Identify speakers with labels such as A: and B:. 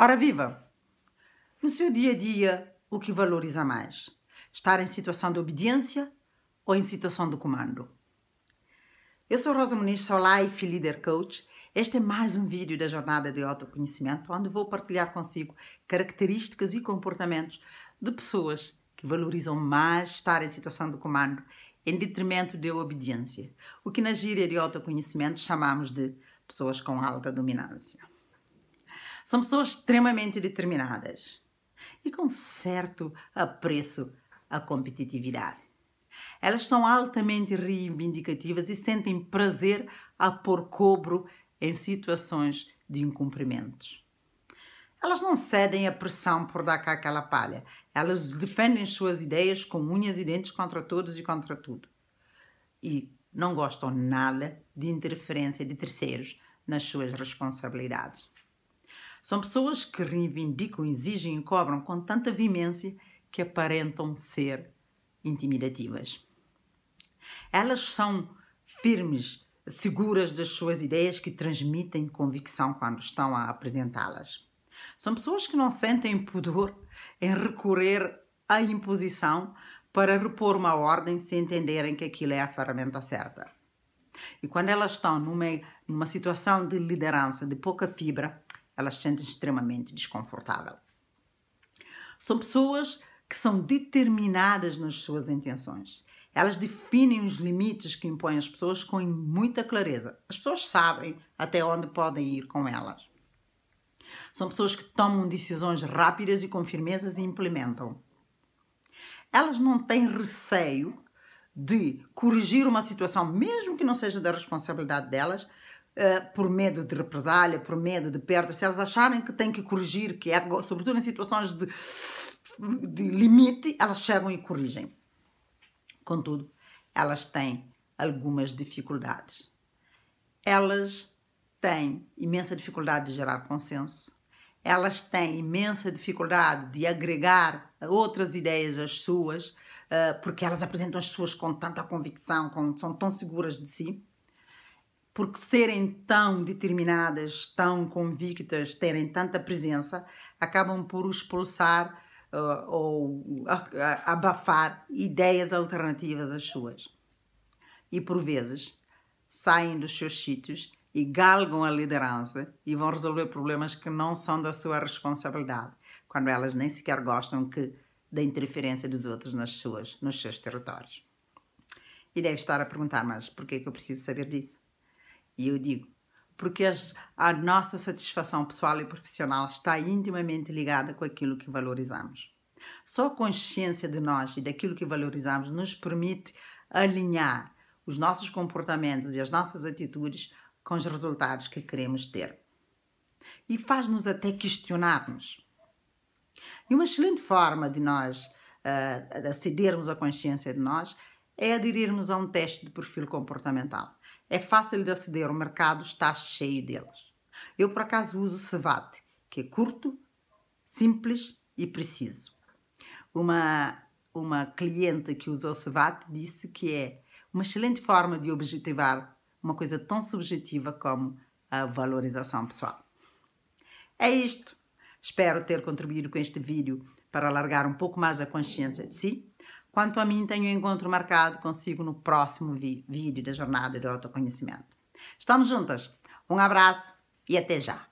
A: Ora viva! No seu dia a dia, o que valoriza mais? Estar em situação de obediência ou em situação de comando? Eu sou Rosa Muniz, sou Life Leader Coach. Este é mais um vídeo da jornada de autoconhecimento, onde vou partilhar consigo características e comportamentos de pessoas que valorizam mais estar em situação de comando em detrimento de obediência, o que na gíria de autoconhecimento chamamos de pessoas com alta dominância. São pessoas extremamente determinadas e com certo apreço à competitividade. Elas são altamente reivindicativas e sentem prazer a pôr cobro em situações de incumprimentos. Elas não cedem à pressão por dar cá aquela palha. Elas defendem suas ideias com unhas e dentes contra todos e contra tudo. E não gostam nada de interferência de terceiros nas suas responsabilidades. São pessoas que reivindicam, exigem e cobram com tanta vimência que aparentam ser intimidativas. Elas são firmes, seguras das suas ideias que transmitem convicção quando estão a apresentá-las. São pessoas que não sentem pudor em recorrer à imposição para repor uma ordem se entenderem que aquilo é a ferramenta certa. E quando elas estão numa, numa situação de liderança de pouca fibra, elas se sentem extremamente desconfortável. São pessoas que são determinadas nas suas intenções. Elas definem os limites que impõem às pessoas com muita clareza. As pessoas sabem até onde podem ir com elas. São pessoas que tomam decisões rápidas e com firmezas e implementam. Elas não têm receio de corrigir uma situação, mesmo que não seja da responsabilidade delas, eh, por medo de represália, por medo de perda, se elas acharem que têm que corrigir, que é, sobretudo em situações de, de limite, elas chegam e corrigem. Contudo, elas têm algumas dificuldades. Elas têm imensa dificuldade de gerar consenso, elas têm imensa dificuldade de agregar outras ideias às suas, eh, porque elas apresentam as suas com tanta convicção, são tão seguras de si porque serem tão determinadas, tão convictas, terem tanta presença, acabam por expulsar uh, ou abafar ideias alternativas às suas. E por vezes saem dos seus sítios e galgam a liderança e vão resolver problemas que não são da sua responsabilidade, quando elas nem sequer gostam que da interferência dos outros nas suas, nos seus territórios. E deve estar a perguntar, mas por que é que eu preciso saber disso? E eu digo, porque a nossa satisfação pessoal e profissional está intimamente ligada com aquilo que valorizamos. Só a consciência de nós e daquilo que valorizamos nos permite alinhar os nossos comportamentos e as nossas atitudes com os resultados que queremos ter. E faz-nos até questionarmos. E uma excelente forma de nós uh, acedermos à consciência de nós é aderirmos a um teste de perfil comportamental. É fácil de aceder, o mercado está cheio delas. Eu, por acaso, uso Cevate, que é curto, simples e preciso. Uma, uma cliente que usou Cevate disse que é uma excelente forma de objetivar uma coisa tão subjetiva como a valorização pessoal. É isto. Espero ter contribuído com este vídeo para alargar um pouco mais a consciência de si Quanto a mim, tenho um encontro marcado consigo no próximo vídeo da Jornada do Autoconhecimento. Estamos juntas. Um abraço e até já!